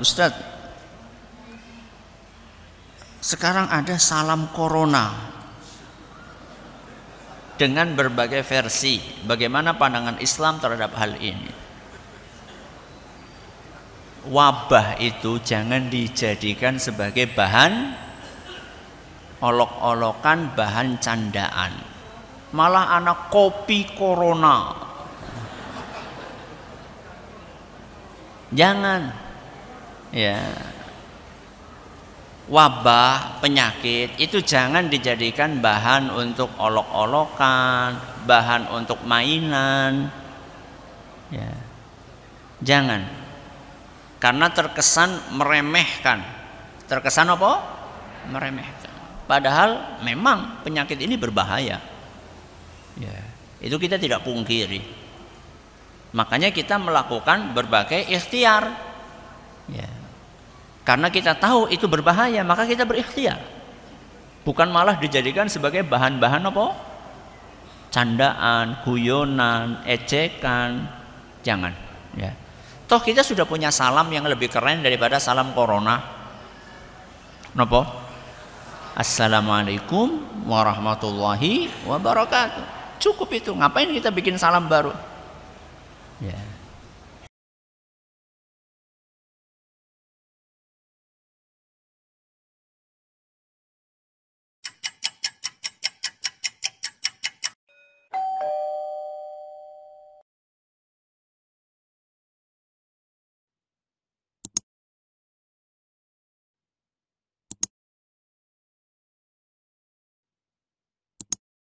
Ustadz, sekarang ada salam corona dengan berbagai versi. Bagaimana pandangan Islam terhadap hal ini? Wabah itu jangan dijadikan sebagai bahan olok-olokan, bahan candaan. Malah anak kopi corona. Jangan ya wabah penyakit itu jangan dijadikan bahan untuk olok-olokan bahan untuk mainan ya jangan karena terkesan meremehkan terkesan apa meremehkan padahal memang penyakit ini berbahaya ya itu kita tidak pungkiri makanya kita melakukan berbagai ikhtiar ya karena kita tahu itu berbahaya, maka kita berikhtiar. Bukan malah dijadikan sebagai bahan-bahan apa? Candaan, guyonan, ejekan. Jangan. Ya. Toh kita sudah punya salam yang lebih keren daripada salam corona. Nopo? Assalamualaikum warahmatullahi wabarakatuh. Cukup itu. Ngapain kita bikin salam baru? Ya.